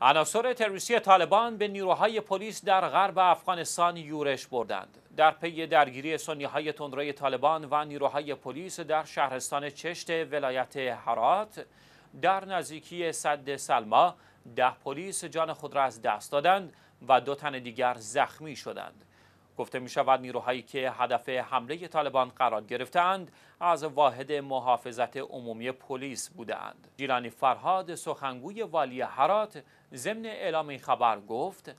عناصر تروریستی طالبان به نیروهای پلیس در غرب افغانستان یورش بردند. در پی درگیری سنیهای تندروی طالبان و نیروهای پلیس در شهرستان چشت ولایت هرات در نزدیکی صد سلما ده پلیس جان خود را از دست دادند و دو تن دیگر زخمی شدند. گفته می شود نیروهایی که هدف حمله طالبان قرار گرفتند از واحد محافظت عمومی پلیس بودند. جیلانی فرهاد سخنگوی والی حرات ضمن اعلام این خبر گفت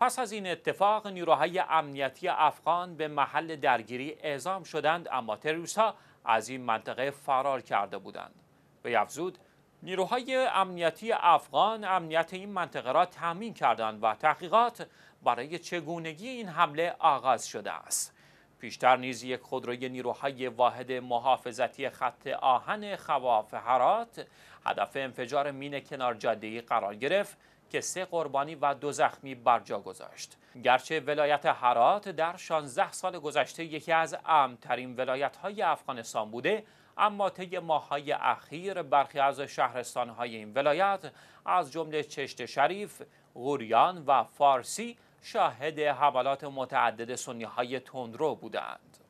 پس از این اتفاق نیروهای امنیتی افغان به محل درگیری اعزام شدند اما ها از این منطقه فرار کرده بودند. به افزود نیروهای امنیتی افغان امنیت این منطقه را تامین کردند و تحقیقات برای چگونگی این حمله آغاز شده است. پیشتر نیز یک خودروی نیروهای واحد محافظتی خط آهن خواف حرات هدف انفجار مین کنار جاده قرار گرفت که سه قربانی و دو زخمی بر جا گذاشت. گرچه ولایت حرات در 16 سال گذشته یکی از امترین ولایت های افغانستان بوده، اما طی ماهای اخیر برخی از شهرستانهای این ولایت از جمله چشت شریف، غوریان و فارسی شاهد حملات متعدد سنی های تندرو بودند.